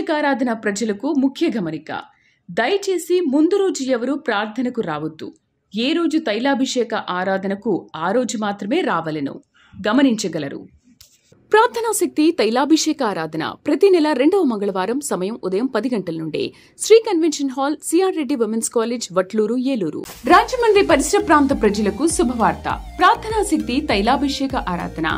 ప్రత్యేకారాధన ప్రజలకు ముఖ్య గమనిక దయచేసి ముందు రోజు ఎవరూ ప్రార్థనకు రావద్దు ఏ రోజు తైలాభిషేక ఆరాధనకు ఆ రోజు మాత్రమే రావలను గమనించగలరు ప్రార్థనా శక్తి తైలాభిషేక ఆరాధన ప్రతి నెల రెండవ మంగళవారం సమయం ఉదయం పది గంటల నుండి Sri convention hall C R Reddy women's college Vatluru Eluru Rajahmundry పరిసర ప్రాంత ప్రజలకు శుభవార్త ప్రార్థనా శక్తి తైలాభిషేక ఆరాధన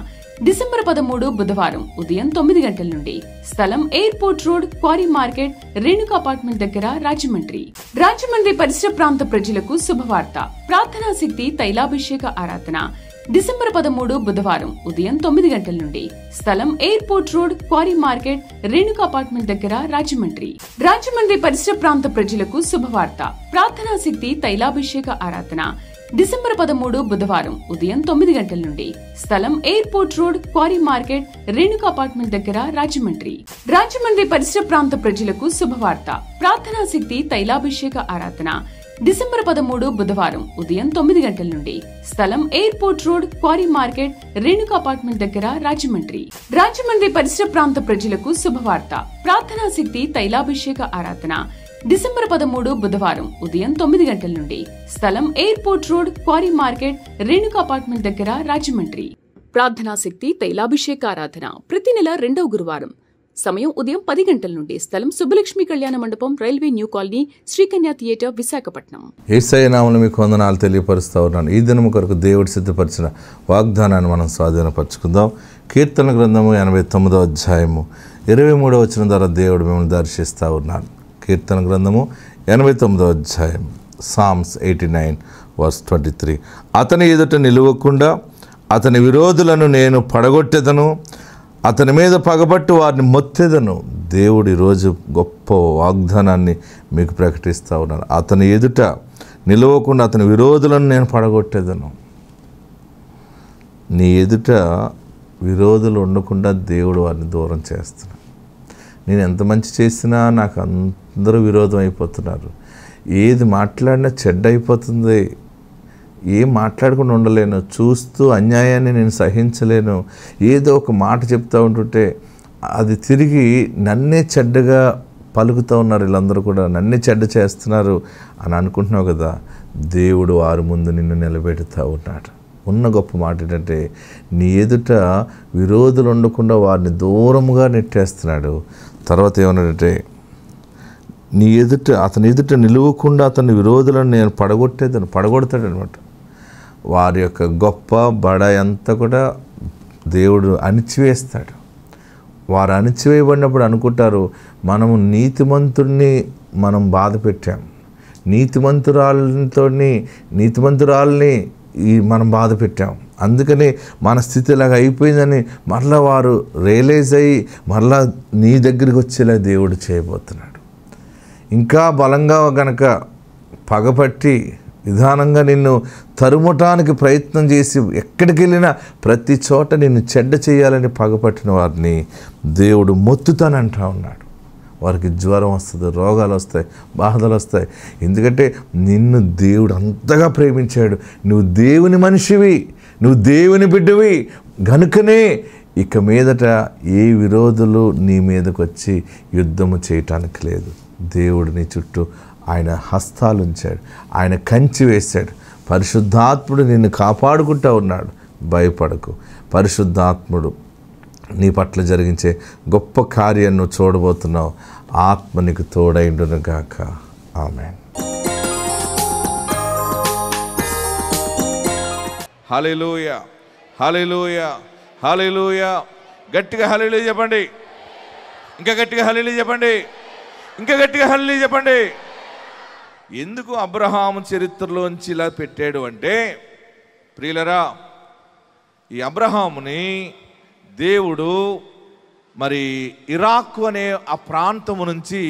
డిసెంబర్ పదమూడు బుధవారం ఉదయం తొమ్మిది గంటల నుండి స్థలం airport road quarry market Renuka apartment దగ్గర రాజమండ్రి రాజమండ్రి పరిసర ప్రాంత ప్రజలకు శుభవార్త ప్రార్థనా శక్తి తైలాభిషేక ఆరాధన డిసెంబర్ పదమూడు బుధవారం ఉదయం తొమ్మిది గంటల నుండి స్థలం airport road quarry market Renuka apartment దగ్గర రాజమండ్రి రాజమండ్రి పరిసర ప్రాంత ప్రజలకు శుభవార్త ప్రార్థనా శక్తి తైలాభిషేక ఆరాధన డిసెంబర్ పదమూడు బుధవారం ఉదయం తొమ్మిది గంటల నుండి స్థలం airport road quarry market Renuka apartment దగ్గర రాజమండ్రి రాజమండ్రి పరిసర ప్రాంత ప్రజలకు శుభవార్త ప్రార్థనా శక్తి తైలాభిషేక ఆరాధన డిసెంబర్ పదమూడు బుధవారం ఉదయం తొమ్మిది గంటల నుండి స్థలం airport road quarry market Renuka apartment దగ్గర రాజమండ్రి రాజమండ్రి పరిసర ప్రాంత ప్రజలకు శుభవార్త ప్రార్థనా శక్తి తైలాభిషేక ఆరాధన డిసెంబర్ పదమూడు బుధవారం ఉదయం తొమ్మిది గంటల నుండి స్థలం airport road quarry market Renuka apartment దగ్గర రాజమండ్రి ప్రార్థనా శక్తి తైలాభిషేక ఆరాధన ప్రతి నెల రెండవ గురువారం సమయం ఉదయం పది గంటల నుండి స్థలం సుబ్బలక్ష్మి కళ్యాణ మండపం railway new colony Srikanya theatre Visakhapatnam ఏసఐ నామలు మీకు వందనాలు తెలియపరుస్తూ ఉన్నాను ఈ దినము కొరకు దేవుడు సిద్ధపరిచిన వాగ్దానాన్ని మనం స్వాధీనపరచుకుందాం కీర్తన గ్రంథము ఎనభై తొమ్మిదో అధ్యాయము ఇరవై మూడో వచ్చిన ద్వారా దేవుడు మిమ్మల్ని దర్శిస్తూ ఉన్నాను కీర్తన గ్రంథము ఎనభై తొమ్మిదో అధ్యాయం Psalms eighty nine verse twenty three అతని ఎదుట నిలవకుండా అతని విరోధులను నేను పడగొట్టెదను అతని మీద పగబట్టి వారిని మొత్తెదను దేవుడి రోజు గొప్ప వాగ్దానాన్ని మీకు ప్రకటిస్తూ ఉన్నాను అతని ఎదుట నిలవకుండా అతని విరోధులను నేను పడగొట్టేదను నీ ఎదుట విరోధులు ఉండకుండా దేవుడు వారిని దూరం చేస్తాను నేను ఎంత మంచి చేసినా నాకు అందరూ విరోధం అయిపోతున్నారు ఏది మాట్లాడినా చెడ్డ అయిపోతుంది ఏం మాట్లాడకుండా ఉండలేను చూస్తూ అన్యాయాన్ని నేను సహించలేను ఏదో ఒక మాట చెప్తూ ఉంటుంటే అది తిరిగి నన్నే చెడ్డగా పలుకుతూ ఉన్నారు వీళ్ళందరూ కూడా నన్నే చెడ్డ చేస్తున్నారు అని అనుకుంటున్నావు కదా దేవుడు వారి ముందు నిన్ను నిలబెడుతూ ఉన్నాడు ఉన్న గొప్ప మాట ఏంటంటే నీ ఎదుట విరోధులు ఉండకుండా వారిని దూరముగా నెట్టేస్తున్నాడు తర్వాత ఏమన్నాడంటే నీ ఎదుట అతని ఎదుట నిలువకుండా అతని విరోధులను నేను పడగొట్టేదని పడగొడతాడనమాట వారి యొక్క గొప్ప బడ అంతా కూడా దేవుడు అణిచివేస్తాడు వారు అణిచివేయబడినప్పుడు అనుకుంటారు మనము నీతిమంతుడిని మనం బాధ పెట్టాం నీతిమంతురాలతోని నీతిమంతురాలని ఈ మనం బాధ పెట్టాం అందుకనే మన స్థితి ఇలాగ అయిపోయిందని మరలా వారు రియలైజ్ అయ్యి మరలా నీ దగ్గరికి వచ్చేలా దేవుడు చేయబోతున్నాడు ఇంకా బలంగా గనక పగపట్టి విధానంగా నిన్ను తరుముటానికి ప్రయత్నం చేసి ఎక్కడికి వెళ్ళినా ప్రతి చోట నిన్ను చెడ్డ చేయాలని పగపట్టిన వారిని దేవుడు మొత్తుతానంటా ఉన్నాడు వారికి జ్వరం వస్తుంది రోగాలు వస్తాయి బాధలు వస్తాయి ఎందుకంటే నిన్ను దేవుడు అంతగా ప్రేమించాడు నువ్వు దేవుని మనిషివి నువ్వు దేవుని బిడ్డవి గనుకనే ఇక మీదట ఏ విరోధులు నీ మీదకు వచ్చి యుద్ధము చేయటానికి లేదు దేవుడు నీ చుట్టూ ఆయన హస్తాలు ఉంచాడు ఆయన కంచి వేశాడు పరిశుద్ధాత్ముడు నిన్ను కాపాడుకుంటూ ఉన్నాడు భయపడకు పరిశుద్ధాత్ముడు నీ పట్ల జరిగించే గొప్ప కార్యం నువ్వు చూడబోతున్నావు ఆత్మ నీకు తోడైండును గాక ఆమె హలిలోయ హలిలోయ హలిలోయ గట్టిగా హలీలు చెప్పండి ఇంకా గట్టిగా హలీలు చెప్పండి ఇంకా గట్టిగా హలీలు చెప్పండి ఎందుకు అబ్రహాము చరిత్రలోంచి ఇలా పెట్టాడు అంటే ప్రియులరా ఈ అబ్రహాముని దేవుడు మరి ఇరాక్ అనే ఆ ప్రాంతము నుంచి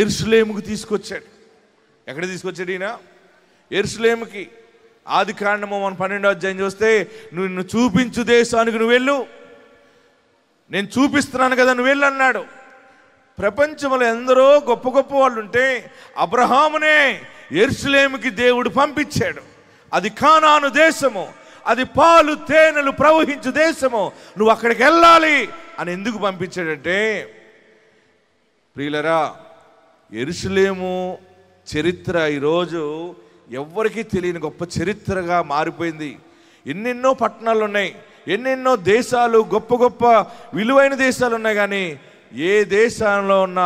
ఎరుసలేముకు తీసుకొచ్చాడు ఎక్కడ తీసుకొచ్చాడు ఈయన ఎరుసలేముకి ఆది కాండము మనం పన్నెండో అధ్యాయం చూస్తే నువ్వు నిన్ను చూపించు దేశానికి నువ్వు వెళ్ళు నేను చూపిస్తున్నాను కదా నువ్వు వెళ్ళు అన్నాడు ప్రపంచంలో ఎందరో గొప్ప గొప్ప వాళ్ళు ఉంటే అబ్రహామునే ఎరుసలేముకి దేవుడు పంపించాడు అది కానాను దేశము అది పాలు తేనెలు ప్రవహించు దేశము నువ్వు అక్కడికి వెళ్ళాలి అని ఎందుకు పంపించాడంటే ప్రియులరా ఎరుసలేము చరిత్ర ఈరోజు ఎవ్వరికీ తెలియని గొప్ప చరిత్రగా మారిపోయింది ఎన్నెన్నో పట్టణాలు ఉన్నాయి ఎన్నెన్నో దేశాలు గొప్ప గొప్ప విలువైన దేశాలు ఉన్నాయి కానీ ఏ దేశంలో ఉన్న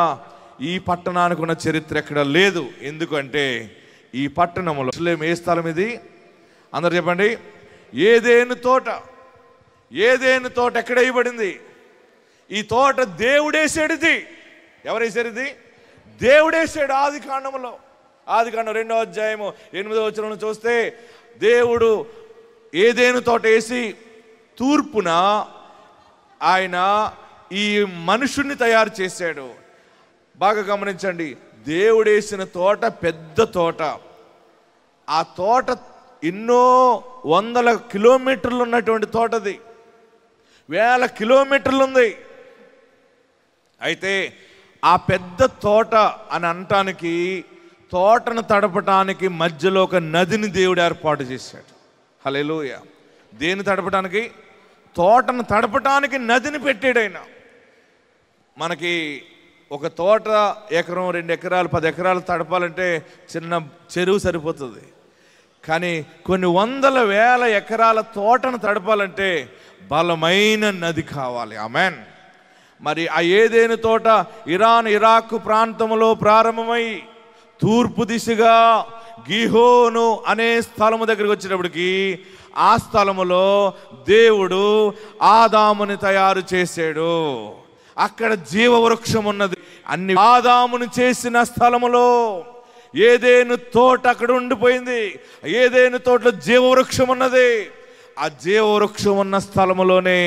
ఈ పట్టణానికి ఉన్న చరిత్ర ఎక్కడ లేదు ఎందుకంటే ఈ పట్టణంలో ఏ స్థలం ఇది అందరు చెప్పండి ఏదేను తోట ఏదేను తోట ఎక్కడ ఈ తోట దేవుడేసాడు ఇది ఎవరేసారు ఇది దేవుడేసాడు ఆది కాండంలో ఆది కాండం రెండో అధ్యాయము ఎనిమిదో వచ్చిన చూస్తే దేవుడు ఏదేను తోట వేసి తూర్పున ఆయన ఈ మనుషుణ్ణి తయారు చేశాడు బాగా గమనించండి దేవుడేసిన తోట పెద్ద తోట ఆ తోట ఎన్నో వందల కిలోమీటర్లు ఉన్నటువంటి తోటది వేల కిలోమీటర్లు ఉంది అయితే ఆ పెద్ద తోట అని అనటానికి తోటను తడపటానికి మధ్యలో ఒక నదిని దేవుడు ఏర్పాటు చేశాడు హలేలోయ దేని తడపటానికి తోటను తడపటానికి నదిని పెట్టాడైనా మనకి ఒక తోట ఎకరం రెండు ఎకరాలు పది ఎకరాలు తడపాలంటే చిన్న చెరువు సరిపోతుంది కానీ కొన్ని వందల వేల ఎకరాల తోటను తడపాలంటే బలమైన నది కావాలి ఆమెన్ మరి ఆ ఏదేని తోట ఇరాన్ ఇరాక్ ప్రాంతంలో ప్రారంభమై తూర్పు దిశగా గిహోను అనే స్థలము దగ్గరికి వచ్చేటప్పటికి ఆ స్థలములో దేవుడు ఆదాముని తయారు చేశాడు అక్కడ జీవవృక్షం ఉన్నది అన్ని ఆదామును చేసిన స్థలములో ఏదేను తోట అక్కడ ఉండిపోయింది ఏదేను తోటలో జీవవృక్షం ఉన్నది ఆ జీవవృక్షం ఉన్న స్థలములోనే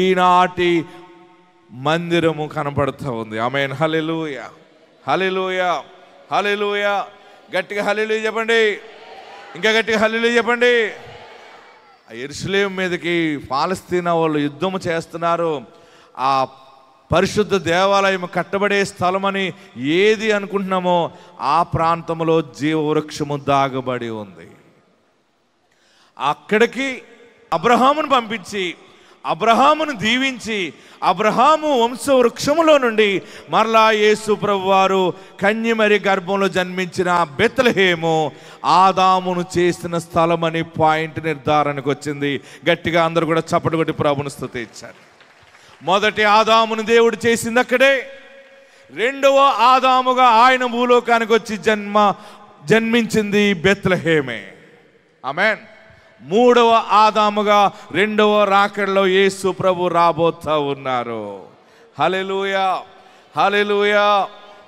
ఈనాటి మందిరము కనపడుతూ ఉంది ఆమె హలెలుయ హలెలుయ హలెలుయ గట్టిగా హలెలు చెప్పండి ఇంకా గట్టిగా హలెలు చెప్పండి ఎరుసలేం మీదకి పాలస్తీనా వాళ్ళు యుద్ధము చేస్తున్నారు ఆ పరిశుద్ధ దేవాలయం కట్టబడే స్థలమని ఏది అనుకుంటున్నామో ఆ ప్రాంతంలో జీవవృక్షము దాగబడి ఉంది అక్కడికి అబ్రహామును పంపించి అబ్రహామును దీవించి అబ్రహాము వంశవృక్షములో నుండి మరలా యేసు వారు కన్యమరి గర్భంలో జన్మించిన బెత్తలహేము ఆదామును చేసిన స్థలం అని పాయింట్ నిర్ధారణకు వచ్చింది గట్టిగా అందరూ కూడా చప్పటి కొట్టి ప్రభుని స్థుతించారు మొదటి ఆదామును దేవుడు చేసింది అక్కడే రెండవ ఆదాముగా ఆయన భూలోకానికి వచ్చి జన్మ జన్మించింది బెత్లహేమే ఆమెన్ మూడవ ఆదాముగా రెండవ రాకడలో యేసు ప్రభు రాబోతా ఉన్నారు హలెలుయా హలెలుయా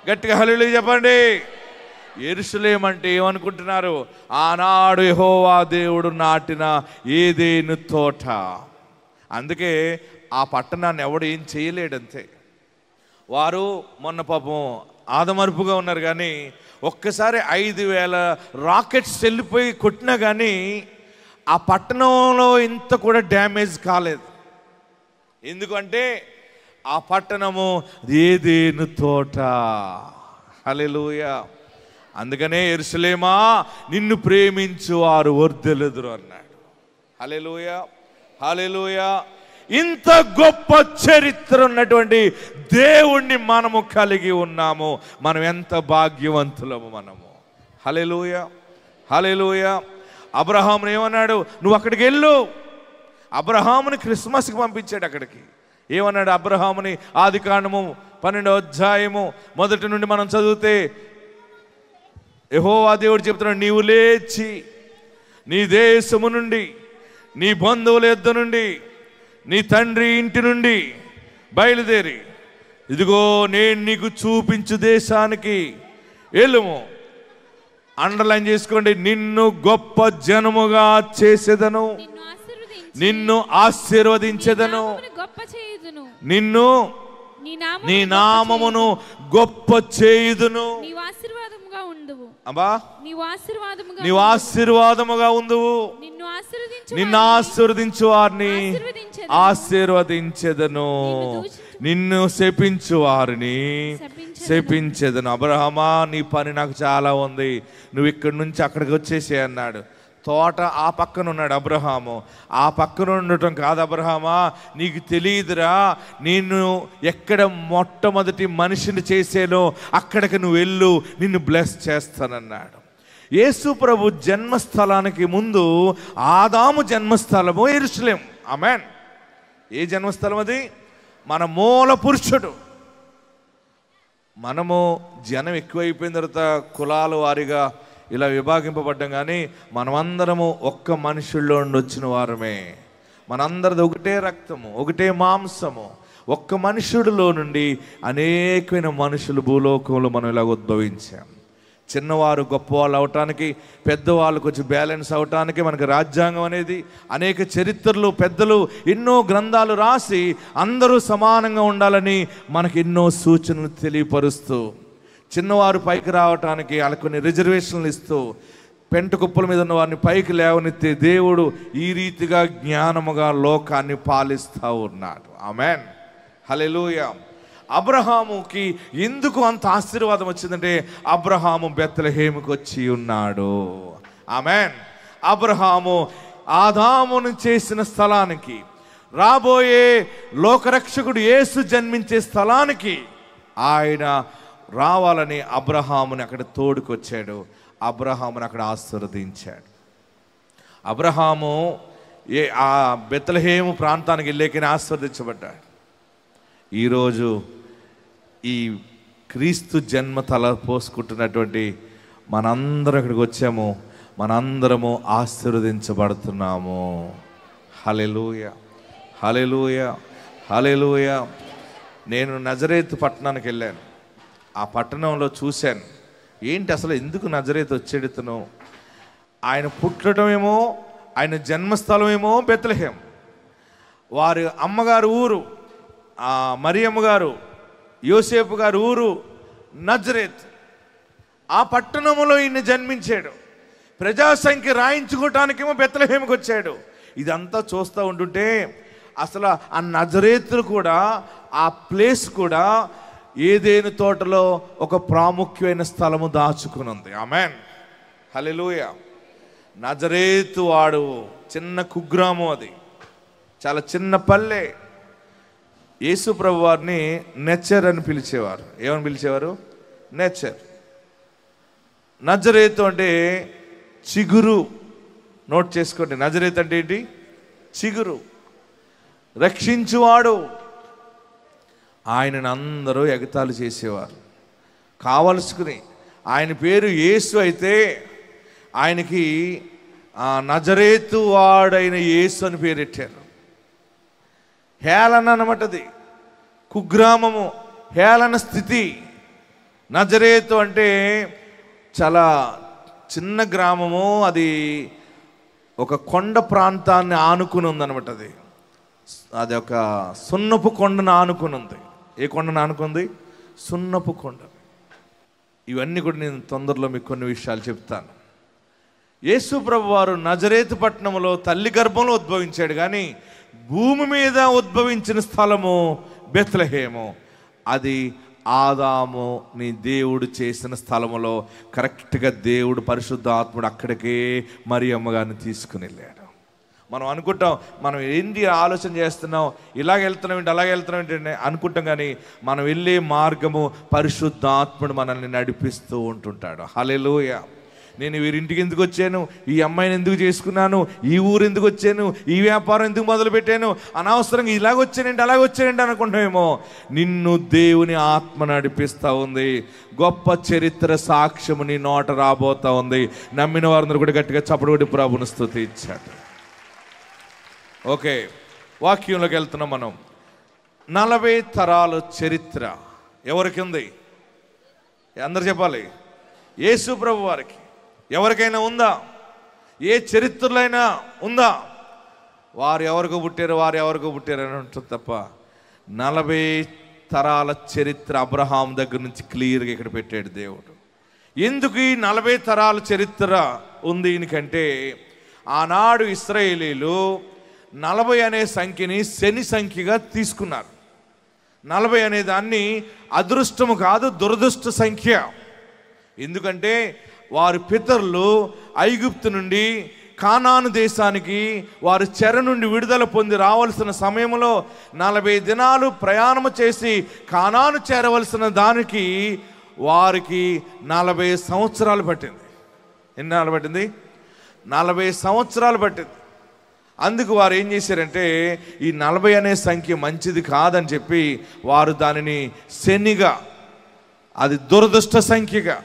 గట్టిగా హలెలు చెప్పండి ఎరుసలేమంటే ఏమనుకుంటున్నారు ఆనాడు యహోవా దేవుడు నాటిన ఏదేను తోట అందుకే ఆ పట్టణాన్ని ఎవడు ఏం చేయలేడంతే వారు మొన్న పాపం ఆదమరుపుగా ఉన్నారు కానీ ఒక్కసారి ఐదు వేల రాకెట్స్ వెళ్ళిపోయి కొట్టినా కానీ ఆ పట్టణంలో ఇంత కూడా డ్యామేజ్ కాలేదు ఎందుకంటే ఆ పట్టణము ఏదేను తోట హలెలుయ అందుకనే ఎరుసలేమా నిన్ను ప్రేమించు వారు వర్దెలుదురు అన్నాడు హలెలుయ హలెలుయా ఇంత గొప్ప చరిత్ర ఉన్నటువంటి దేవుణ్ణి మనము కలిగి ఉన్నాము మనం ఎంత భాగ్యవంతులము మనము హలేలోయ హలేలోయ అబ్రహాముని ఏమన్నాడు నువ్వు అక్కడికి వెళ్ళు అబ్రహాముని క్రిస్మస్కి పంపించాడు అక్కడికి ఏమన్నాడు అబ్రహాముని ఆది కాండము పన్నెండో అధ్యాయము మొదటి నుండి మనం చదివితే యహోవా దేవుడు చెప్తున్నాడు నీవు లేచి నీ దేశము నుండి నీ బంధువుల యుద్ధ నుండి నీ తండ్రి ఇంటి నుండి బయలుదేరి ఇదిగో నేను నీకు చూపించు దేశానికి వెళ్ళము అండర్లైన్ చేసుకోండి నిన్ను గొప్ప జనముగా చేసేదను నిన్ను ఆశీర్వదించేదను నిన్ను నీ నామమును గొప్ప చేయుదును నీవు ఆశీర్వాదముగా ఉండవు నిన్ను ఆశీర్వదించు వారిని ఆశీర్వదించెదను నిన్ను శపించు వారిని శపించదను అబ్రహమా నీ పని నాకు చాలా ఉంది నువ్వు ఇక్కడి నుంచి అక్కడికి వచ్చేసే అన్నాడు తోట ఆ పక్కన ఉన్నాడు అబ్రహాము ఆ పక్కన ఉండటం కాదు అబ్రహామా నీకు తెలియదురా నేను ఎక్కడ మొట్టమొదటి మనిషిని చేసేనో అక్కడికి నువ్వు వెళ్ళు నిన్ను బ్లెస్ చేస్తానన్నాడు యేసు ప్రభు జన్మస్థలానికి ముందు ఆదాము జన్మస్థలము ఎరుసలేం ఆమెన్ ఏ జన్మస్థలం అది మన మూల పురుషుడు మనము జనం ఎక్కువైపోయిన తర్వాత కులాల వారిగా ఇలా విభాగింపబడ్డం కానీ మనమందరము ఒక్క మనుషుల్లో నుండి వచ్చిన వారమే మనందరిది ఒకటే రక్తము ఒకటే మాంసము ఒక్క మనుషుడిలో నుండి అనేకమైన మనుషులు భూలోకంలో మనం ఇలా ఉద్భవించాం చిన్నవారు గొప్పవాళ్ళు అవటానికి పెద్దవాళ్ళు కొంచెం బ్యాలెన్స్ అవటానికి మనకి రాజ్యాంగం అనేది అనేక చరిత్రలు పెద్దలు ఎన్నో గ్రంథాలు రాసి అందరూ సమానంగా ఉండాలని మనకి ఎన్నో సూచనలు తెలియపరుస్తూ చిన్నవారు పైకి రావటానికి వాళ్ళకు కొన్ని రిజర్వేషన్లు ఇస్తూ పెంట కుప్పల మీద ఉన్న వారిని పైకి లేవనెత్తే దేవుడు ఈ రీతిగా జ్ఞానముగా లోకాన్ని పాలిస్తూ ఉన్నాడు ఆమెన్ హలెలుయా అబ్రహాముకి ఎందుకు అంత ఆశీర్వాదం వచ్చిందంటే అబ్రహాము బెత్తలహేమికి వచ్చి ఉన్నాడు ఆమెన్ అబ్రహాము ఆదామును చేసిన స్థలానికి రాబోయే లోకరక్షకుడు యేసు జన్మించే స్థలానికి ఆయన రావాలని అబ్రహాముని అక్కడ తోడుకొచ్చాడు అబ్రహాముని అక్కడ ఆశీర్వదించాడు అబ్రహాము ఏ ఆ బెత్తలహేము ప్రాంతానికి వెళ్ళేకనే ఆశీర్వదించబడ్డాడు ఈరోజు ఈ క్రీస్తు జన్మ తల పోసుకుంటున్నటువంటి మనందరం ఇక్కడికి వచ్చాము మనందరము ఆశీర్వదించబడుతున్నాము హలెలూయ హలెలూయ హలెలూయ నేను నజరేత్ పట్టణానికి వెళ్ళాను ఆ పట్టణంలో చూశాను ఏంటి అసలు ఎందుకు నజరేత్ వచ్చేడుతును ఆయన పుట్టడమేమో ఆయన జన్మస్థలమేమో బెత్తలహేం వారి అమ్మగారు ఊరు మరియమ్మ గారు యోసేపు గారు ఊరు నజరేత్ ఆ పట్టణములో ఈయన జన్మించాడు ప్రజాసంఖ్య రాయించుకోవటానికేమో బెత్తలహేమకి వచ్చాడు ఇదంతా చూస్తూ ఉంటుంటే అసలు ఆ నజరేతులు కూడా ఆ ప్లేస్ కూడా ఏదేని తోటలో ఒక ప్రాముఖ్యమైన స్థలము దాచుకుని ఉంది ఆమెన్ హలెలుయ నజరేతు వాడు చిన్న కుగ్రామం అది చాలా చిన్న పల్లె యేసు ప్రభు వారిని నెచ్చర్ అని పిలిచేవారు ఏమని పిలిచేవారు నెచ్చర్ నజరేతు అంటే చిగురు నోట్ చేసుకోండి నజరేత్ అంటే ఏంటి చిగురు రక్షించువాడు ఆయనను అందరూ ఎగతాలు చేసేవారు కావలసుకుని ఆయన పేరు యేసు అయితే ఆయనకి నజరేతు వాడైన యేసు అని పేరెట్టారు హేళన అనమాటది కుగ్రామము హేళన స్థితి నజరేతు అంటే చాలా చిన్న గ్రామము అది ఒక కొండ ప్రాంతాన్ని ఆనుకుని అనమాట అది అది ఒక సున్నపు కొండను ఆనుకుని ఉంది ఏ కొండను ఆనుకుంది సున్నపు కొండ ఇవన్నీ కూడా నేను తొందరలో మీకు కొన్ని విషయాలు చెప్తాను యేసు ప్రభు వారు నజరేతు పట్టణంలో తల్లి గర్భంలో ఉద్భవించాడు కానీ భూమి మీద ఉద్భవించిన స్థలము బెత్లహేము అది ఆదాము నీ దేవుడు చేసిన స్థలములో కరెక్ట్గా దేవుడు పరిశుద్ధ ఆత్ముడు అక్కడికే మరి అమ్మగారిని తీసుకుని వెళ్ళాడు మనం అనుకుంటాం మనం ఏంటి ఆలోచన చేస్తున్నాం ఇలాగ వెళ్తున్నాం ఏంటి అలాగే వెళ్తున్నాం ఏంటి అనుకుంటాం కానీ మనం వెళ్ళే మార్గము పరిశుద్ధాత్ముడు మనల్ని నడిపిస్తూ ఉంటుంటాడు హలెలుయా నేను వీరింటికి ఎందుకు వచ్చాను ఈ అమ్మాయిని ఎందుకు చేసుకున్నాను ఈ ఊరు ఎందుకు వచ్చాను ఈ వ్యాపారం ఎందుకు మొదలుపెట్టాను అనవసరంగా ఇలాగ అలాగొచ్చానండి అనుకుంటామేమో నిన్ను దేవుని ఆత్మ నడిపిస్తూ ఉంది గొప్ప చరిత్ర సాక్ష్యము నీ నోట రాబోతా ఉంది నమ్మిన వారందరూ కూడా గట్టిగా చప్పుడు కొట్టి ప్రభుని స్థుతి ఇచ్చాడు ఓకే వాక్యంలోకి వెళ్తున్నాం మనం నలభై తరాల చరిత్ర ఎవరికి ఉంది అందరు చెప్పాలి యేసు ప్రభు వారికి ఎవరికైనా ఉందా ఏ చరిత్రలైనా ఉందా వారు ఎవరికి పుట్టారు వారు ఎవరికి పుట్టారు అని ఉంటుంది తప్ప నలభై తరాల చరిత్ర అబ్రహాం దగ్గర నుంచి క్లియర్గా ఇక్కడ పెట్టాడు దేవుడు ఎందుకు ఈ నలభై తరాల చరిత్ర ఉంది ఎందుకంటే ఆనాడు ఇస్రాయేలీలు నలభై అనే సంఖ్యని శని సంఖ్యగా తీసుకున్నారు నలభై అనే దాన్ని అదృష్టము కాదు దురదృష్ట సంఖ్య ఎందుకంటే వారి పితరులు ఐగుప్తు నుండి కానాను దేశానికి వారి చెర నుండి విడుదల పొంది రావాల్సిన సమయంలో నలభై దినాలు ప్రయాణం చేసి కానాను చేరవలసిన దానికి వారికి నలభై సంవత్సరాలు పట్టింది ఎన్నాళ్ళు పట్టింది నలభై సంవత్సరాలు పట్టింది అందుకు వారు ఏం చేశారంటే ఈ నలభై అనే సంఖ్య మంచిది కాదని చెప్పి వారు దానిని శనిగా అది దురదృష్ట సంఖ్యగా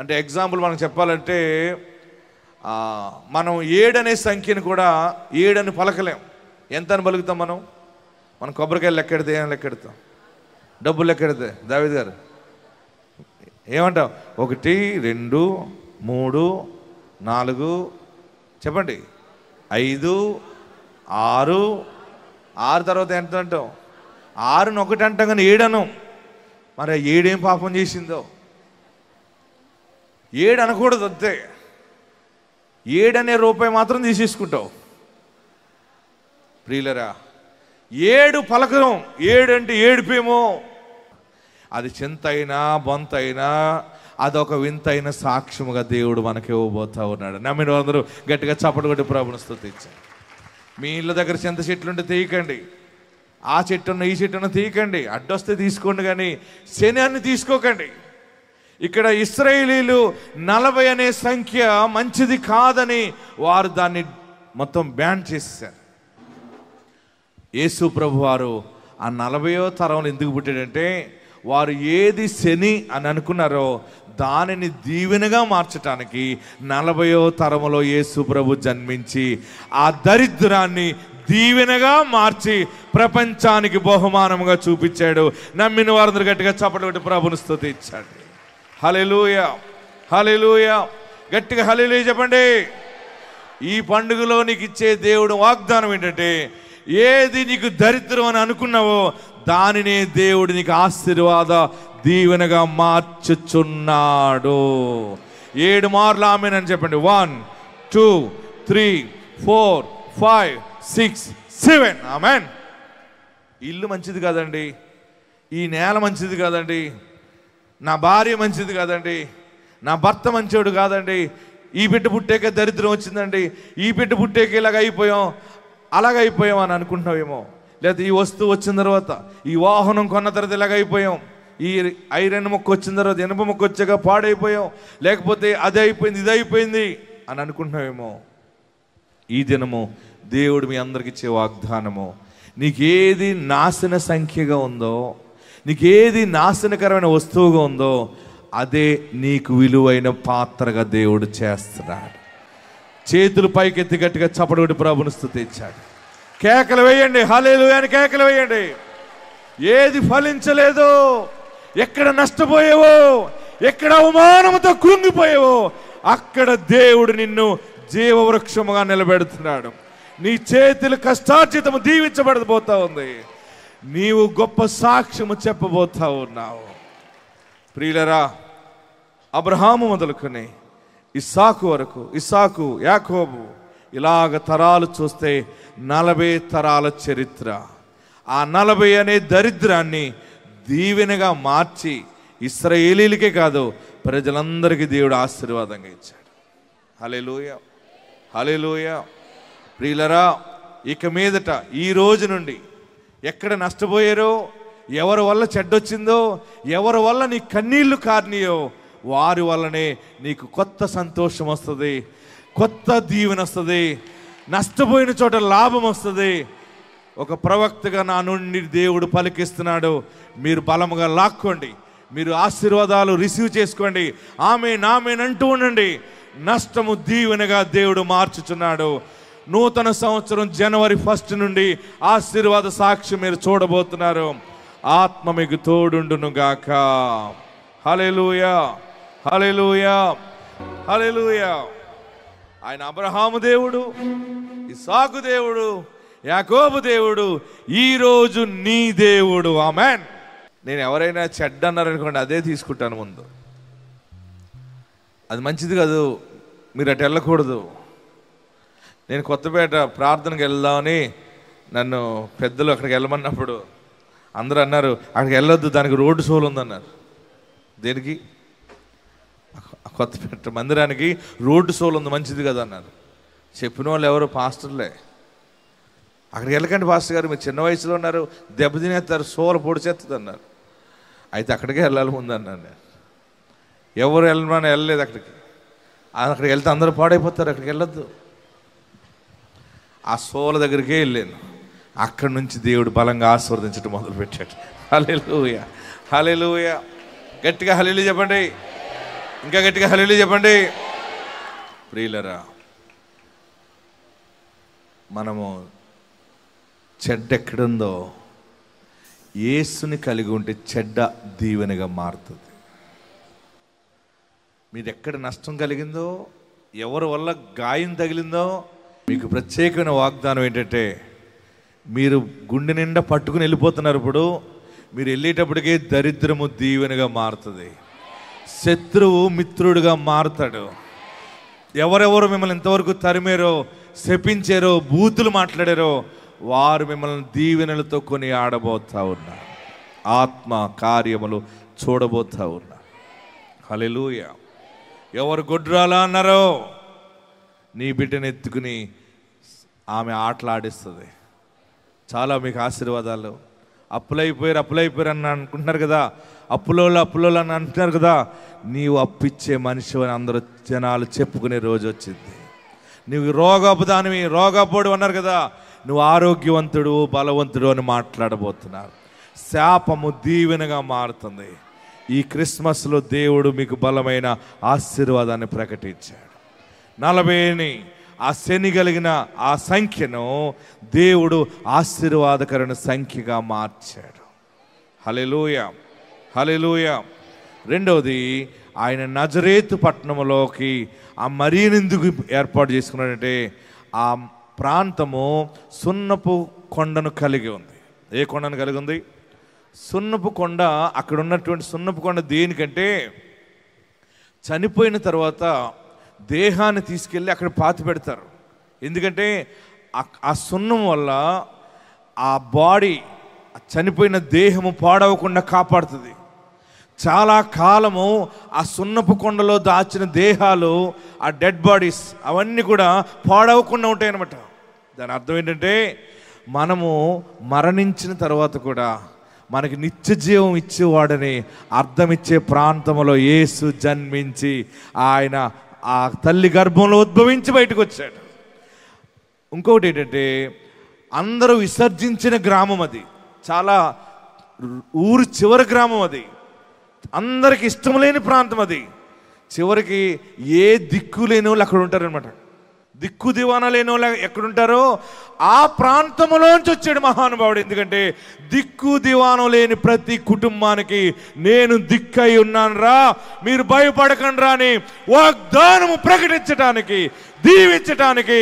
అంటే ఎగ్జాంపుల్ మనం చెప్పాలంటే మనం ఏడనే సంఖ్యను కూడా ఏడని పలకలేం ఎంత అని పలుకుతాం మనం మనం కొబ్బరికాయలు లెక్కెడితే ఏం లెక్కెడతాం డబ్బులు లెక్కెడితే దావేద్ గారు ఏమంటాం ఒకటి రెండు మూడు నాలుగు చెప్పండి ఐదు ఆరు ఆరు తర్వాత ఎంత అంటాం ఆరుని ఒకటి అంటాం కానీ ఏడను మరి ఏడేం పాపం చేసిందో ఏడు అనకూడదు అంతే ఏడనే రూపాయి మాత్రం తీసేసుకుంటావు ప్రియులరా ఏడు పలకరం ఏడు అంటే ఏడుపేమో అది చింత బొంత అయినా అదొక వింతైన సాక్ష్యముగా దేవుడు మనకి ఇవ్వబోతా ఉన్నాడు నమ్మిన అందరూ గట్టిగా చప్పటి కొట్టి ప్రభుని స్థుతించండి మీ ఇళ్ళ దగ్గర చింత చెట్లు ఉంటే తీయకండి ఆ ఉన్న ఈ చెట్టును తీయకండి అడ్డొస్తే తీసుకోండి కానీ శనియాన్ని తీసుకోకండి ఇక్కడ ఇస్రాయేలీలు నలభై అనే సంఖ్య మంచిది కాదని వారు దాన్ని మొత్తం బ్యాన్ చేశారు యేసు ప్రభు వారు ఆ నలభయో తరంలో ఎందుకు పుట్టాడంటే వారు ఏది శని అని అనుకున్నారో దానిని దీవెనగా మార్చటానికి నలభయో తరములో యేసు ప్రభు జన్మించి ఆ దరిద్రాన్ని దీవెనగా మార్చి ప్రపంచానికి బహుమానముగా చూపించాడు నమ్మిన వారందరూ గట్టిగా చప్పటి కొట్టి స్థుతి ఇచ్చాడు హలెలూయ హలెలూయ గట్టిగా హలెలూయ చెప్పండి ఈ పండుగలో నీకు ఇచ్చే దేవుడు వాగ్దానం ఏంటంటే ఏది నీకు దరిద్రం అని అనుకున్నావో దానినే దేవుడు నీకు ఆశీర్వాద దీవెనగా మార్చుచున్నాడు ఏడు మార్లు ఆమెనని చెప్పండి one two three four five six seven amen ఇల్లు మంచిది కాదండి ఈ నేల మంచిది కాదండి నా భార్య మంచిది కాదండి నా భర్త మంచోడు కాదండి ఈ బిడ్డ పుట్టేకే దరిద్రం వచ్చిందండి ఈ బిడ్డ పుట్టాకే ఇలాగ అయిపోయాం అలాగ అయిపోయాం అని అనుకుంటున్నావేమో లేదా ఈ వస్తువు వచ్చిన తర్వాత ఈ వాహనం కొన్న తర్వాత ఇలాగ అయిపోయాం ఈ ఐరన్ మొక్క వచ్చిన తర్వాత ఇనుప మొక్క వచ్చాక పాడైపోయాం లేకపోతే అది అయిపోయింది ఇది అయిపోయింది అని అనుకుంటున్నావేమో ఈ దినము దేవుడు మీ అందరికి ఇచ్చే వాగ్దానము నీకేది నాశన సంఖ్యగా ఉందో నీకేది నాశనకరమైన వస్తువుగా ఉందో అదే నీకు విలువైన పాత్రగా దేవుడు చేస్తున్నాడు చేతులు పైకెత్తి గట్టిగా చప్పడుగుడి ప్రభును స్థుతించాడు కేకలు వేయండి హలేలు అని కేకలు వేయండి ఏది ఫలించలేదో ఎక్కడ నష్టపోయేవో ఎక్కడ అవమానంతో కృంగిపోయేవో అక్కడ దేవుడు నిన్ను జీవవృక్షముగా నిలబెడుతున్నాడు నీ చేతులు కష్టార్జితము దీవించబడిపోతా ఉంది నీవు గొప్ప సాక్ష్యము చెప్పబోతా ఉన్నావు ప్రియులరా అబ్రహాము మొదలుకొని ఇస్సాకు వరకు ఇస్సాకు యాకోబు ఇలాగ తరాలు చూస్తే నలభై తరాల చరిత్ర ఆ నలభై అనే దరిద్రాన్ని దీవెనగా మార్చి ఇస్రాయేలీలకే కాదు ప్రజలందరికీ దేవుడు ఆశీర్వాదంగా ఇచ్చాడు హలే హలేలోయ ప్రియులరా ఇక మీదట ఈ రోజు నుండి ఎక్కడ నష్టపోయారో ఎవరి వల్ల చెడ్డొచ్చిందో ఎవరి వల్ల నీ కన్నీళ్లు కారణీయో వారి వల్లనే నీకు కొత్త సంతోషం వస్తుంది కొత్త దీవెన వస్తుంది నష్టపోయిన చోట లాభం వస్తుంది ఒక ప్రవక్తగా నా నుండి దేవుడు పలికిస్తున్నాడు మీరు బలముగా లాక్కోండి మీరు ఆశీర్వాదాలు రిసీవ్ చేసుకోండి ఆమె నామేనంటూ ఉండండి నష్టము దీవెనగా దేవుడు మార్చుచున్నాడు నూతన సంవత్సరం జనవరి ఫస్ట్ నుండి ఆశీర్వాద సాక్షి మీరు చూడబోతున్నారు ఆత్మ మీకు తోడుండును గాక హలెలుయా హలెలుయా హలెలుయా ఆయన అబ్రహాము దేవుడు ఇసాకు దేవుడు యాకోబు దేవుడు ఈరోజు నీ దేవుడు మ్యాన్ నేను ఎవరైనా చెడ్డ అన్నారనుకోండి అదే తీసుకుంటాను ముందు అది మంచిది కాదు మీరు అటు వెళ్ళకూడదు నేను కొత్తపేట ప్రార్థనకు వెళ్దామని నన్ను పెద్దలు అక్కడికి వెళ్ళమన్నప్పుడు అందరూ అన్నారు అక్కడికి వెళ్ళొద్దు దానికి రోడ్డు సోలు ఉందన్నారు దేనికి కొత్తపేట మందిరానికి రోడ్డు సోలు ఉంది మంచిది కదా అన్నారు చెప్పిన వాళ్ళు ఎవరు పాస్టర్లే అక్కడికి వెళ్ళకండి పాస్టర్ గారు మీరు చిన్న వయసులో ఉన్నారు దెబ్బ తినేస్తారు సోలు పొడిచేస్తుంది అన్నారు అయితే అక్కడికే వెళ్ళాలి ముందన్నాను నేను ఎవరు వెళ్ళమని వెళ్ళలేదు అక్కడికి అక్కడికి వెళ్తే అందరూ పాడైపోతారు అక్కడికి వెళ్ళొద్దు ఆ సోల దగ్గరికే వెళ్ళాను అక్కడి నుంచి దేవుడు బలంగా ఆశీర్వదించడం మొదలుపెట్టాడు హలెలుయ హలెలుయ గట్టిగా హలీలు చెప్పండి ఇంకా గట్టిగా హలీలు చెప్పండి ప్రియులరా మనము చెడ్డ ఎక్కడుందో ఏసుని కలిగి ఉంటే చెడ్డ దీవెనగా మారుతుంది మీరు ఎక్కడ నష్టం కలిగిందో ఎవరి వల్ల గాయం తగిలిందో మీకు ప్రత్యేకమైన వాగ్దానం ఏంటంటే మీరు గుండె నిండా పట్టుకుని వెళ్ళిపోతున్నారు ఇప్పుడు మీరు వెళ్ళేటప్పటికే దరిద్రము దీవెనగా మారుతుంది శత్రువు మిత్రుడిగా మారుతాడు ఎవరెవరు మిమ్మల్ని ఇంతవరకు తరిమేరో శపించారో బూతులు మాట్లాడారో వారు మిమ్మల్ని దీవెనలతో కొని ఆడబోతా ఉన్నారు ఆత్మ కార్యములు చూడబోతా ఉన్నారు హలెలుయ ఎవరు గొడ్రాలా అన్నారో నీ బిడ్డను ఎత్తుకుని ఆమె ఆటలాడిస్తుంది చాలా మీకు ఆశీర్వాదాలు అప్పులైపోయారు అప్పులైపోయారు అని అనుకుంటున్నారు కదా అప్పులోళ్ళు అప్పులోళ్ళు అని అంటున్నారు కదా నీవు అప్పిచ్చే మనిషి అని అందరూ జనాలు చెప్పుకునే రోజు వచ్చింది నువ్వు రోగపు దానివి రోగపోడు అన్నారు కదా నువ్వు ఆరోగ్యవంతుడు బలవంతుడు అని మాట్లాడబోతున్నారు శాపము దీవెనగా మారుతుంది ఈ క్రిస్మస్లో దేవుడు మీకు బలమైన ఆశీర్వాదాన్ని ప్రకటించాడు నలభైని ఆ శని కలిగిన ఆ సంఖ్యను దేవుడు ఆశీర్వాదకరణ సంఖ్యగా మార్చాడు హలెలూయ హలెలూయ రెండవది ఆయన నజరేతు పట్టణంలోకి ఆ మరీనెందుకు ఏర్పాటు చేసుకున్నాడంటే ఆ ప్రాంతము సున్నపు కొండను కలిగి ఉంది ఏ కొండను కలిగి ఉంది సున్నపు కొండ అక్కడ ఉన్నటువంటి సున్నపు కొండ దేనికంటే చనిపోయిన తర్వాత దేహాన్ని తీసుకెళ్ళి అక్కడ పాతి పెడతారు ఎందుకంటే ఆ సున్నం వల్ల ఆ బాడీ చనిపోయిన దేహము పాడవకుండా కాపాడుతుంది చాలా కాలము ఆ సున్నపు కొండలో దాచిన దేహాలు ఆ డెడ్ బాడీస్ అవన్నీ కూడా పాడవకుండా ఉంటాయన్నమాట దాని అర్థం ఏంటంటే మనము మరణించిన తర్వాత కూడా మనకి నిత్య జీవం ఇచ్చేవాడని అర్థమిచ్చే ప్రాంతంలో ఏసు జన్మించి ఆయన ఆ తల్లి గర్భంలో ఉద్భవించి బయటకు వచ్చాడు ఇంకొకటి ఏంటంటే అందరూ విసర్జించిన గ్రామం అది చాలా ఊరు చివరి గ్రామం అది అందరికి ఇష్టం లేని ప్రాంతం అది చివరికి ఏ దిక్కు లేని వాళ్ళు అక్కడ ఉంటారనమాట దిక్కు దివాన లేని వాళ్ళ ఎక్కడుంటారో ఆ ప్రాంతంలోంచి వచ్చాడు మహానుభావుడు ఎందుకంటే దిక్కు దివానం లేని ప్రతి కుటుంబానికి నేను దిక్కై ఉన్నాను రా మీరు భయపడకండి రాని వాగ్దానము ప్రకటించడానికి దీవించటానికి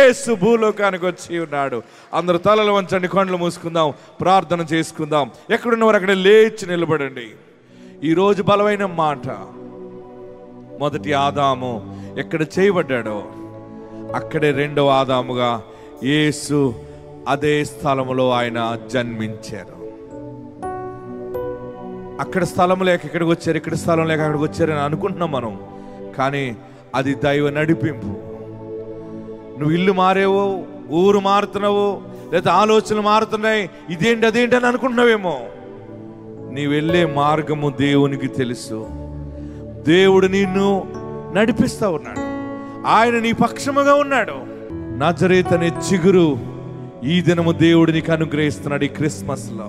ఏసు భూలోకానికి వచ్చి ఉన్నాడు అందరు తలలు వంచండి కొండలు మూసుకుందాం ప్రార్థన చేసుకుందాం ఎక్కడున్నవారు అక్కడ లేచి నిలబడండి ఈరోజు బలమైన మాట మొదటి ఆదాము ఎక్కడ చేయబడ్డాడో అక్కడే రెండవ ఆదాముగా యేసు అదే స్థలంలో ఆయన జన్మించారు అక్కడ స్థలం లేక ఇక్కడికి వచ్చారు ఇక్కడ స్థలం లేక అక్కడికి వచ్చారని అనుకుంటున్నాం మనం కానీ అది దైవ నడిపింపు నువ్వు ఇల్లు మారేవో ఊరు మారుతున్నావు లేదా ఆలోచనలు మారుతున్నాయి ఇదేంటి అదేంటి అని అనుకుంటున్నావేమో నీ వెళ్ళే మార్గము దేవునికి తెలుసు దేవుడు నిన్ను నడిపిస్తా ఉన్నాడు ఆయన నీ పక్షముగా ఉన్నాడు నజరేతనే చిగురు ఈ దినము దేవుడు నీకు అనుగ్రహిస్తున్నాడు ఈ క్రిస్మస్లో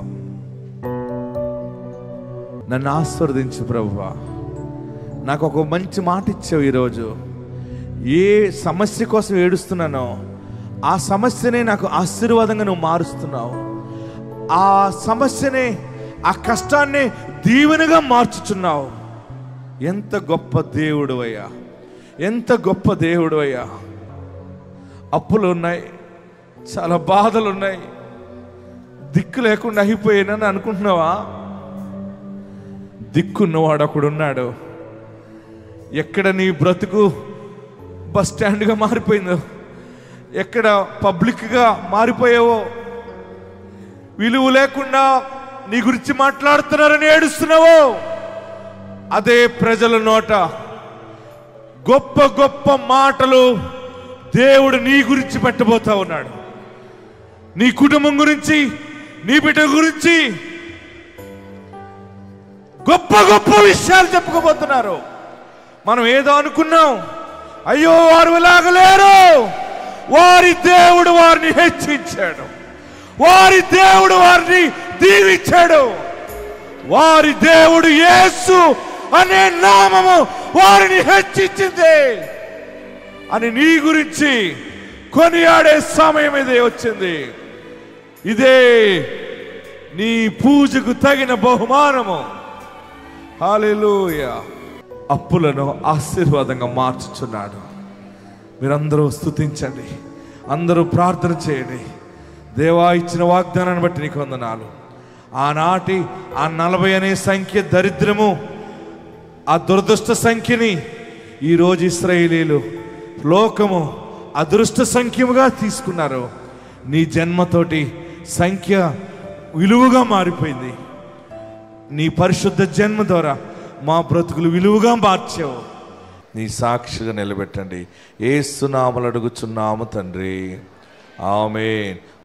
నన్ను ఆస్వాదించు ప్రభువా నాకు ఒక మంచి మాట ఇచ్చావు ఈరోజు ఏ సమస్య కోసం ఏడుస్తున్నానో ఆ సమస్యనే నాకు ఆశీర్వాదంగా నువ్వు మారుస్తున్నావు ఆ సమస్యనే ఆ కష్టాన్ని దీవెనగా మార్చుచున్నావు ఎంత గొప్ప దేవుడు అయ్యా ఎంత గొప్ప దేవుడు అయ్యా అప్పులు ఉన్నాయి చాలా బాధలు ఉన్నాయి దిక్కు లేకుండా అయిపోయానని అనుకుంటున్నావా దిక్కున్నవాడు ఉన్నాడు ఎక్కడ నీ బ్రతుకు బస్ స్టాండ్గా మారిపోయిందో ఎక్కడ పబ్లిక్గా మారిపోయావో విలువ లేకుండా నీ గురించి మాట్లాడుతున్నారని ఏడుస్తున్నావో అదే ప్రజల నోట గొప్ప గొప్ప మాటలు దేవుడు నీ గురించి పెట్టబోతా ఉన్నాడు నీ కుటుంబం గురించి నీ బిడ్డ గురించి గొప్ప గొప్ప విషయాలు చెప్పుకోబోతున్నారు మనం ఏదో అనుకున్నాం అయ్యో వారు లేరు వారి దేవుడు వారిని హెచ్చించాడు వారి దేవుడు వారిని దీవించాడు వారి దేవుడు యేసు అనే నామము వారిని హెచ్చించింది అని నీ గురించి కొనియాడే సమయం ఇదే వచ్చింది ఇదే నీ పూజకు తగిన బహుమానము హాలెలూయ అప్పులను ఆశీర్వాదంగా మార్చుచున్నాడు మీరందరూ స్థుతించండి అందరూ ప్రార్థన చేయండి దేవా ఇచ్చిన వాగ్దానాన్ని బట్టి నీకు వందనాలు ఆనాటి ఆ నలభై అనే సంఖ్య దరిద్రము ఆ దురదృష్ట సంఖ్యని ఈరోజు ఇస్రాయేలీలు లోకము అదృష్ట సంఖ్యముగా తీసుకున్నారు నీ జన్మతోటి సంఖ్య విలువగా మారిపోయింది నీ పరిశుద్ధ జన్మ ద్వారా మా బ్రతుకులు విలువగా మార్చావు నీ సాక్షిగా నిలబెట్టండి ఏ ఏసునామలు అడుగుచున్నాము తండ్రి ఆమె